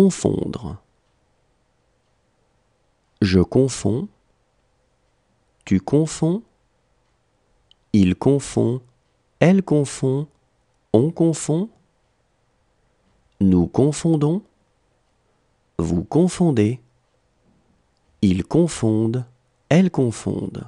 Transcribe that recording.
Confondre. Je confonds. Tu confonds. Il confond. Elle confond. On confond. Nous confondons. Vous confondez. Ils confondent. Elles confondent.